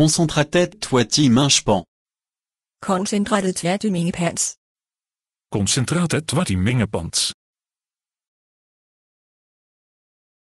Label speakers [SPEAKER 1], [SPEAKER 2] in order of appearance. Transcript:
[SPEAKER 1] Concentratet twat i mingepan.
[SPEAKER 2] ti minge pants.
[SPEAKER 3] mingepans. Concentratet twat minge pants.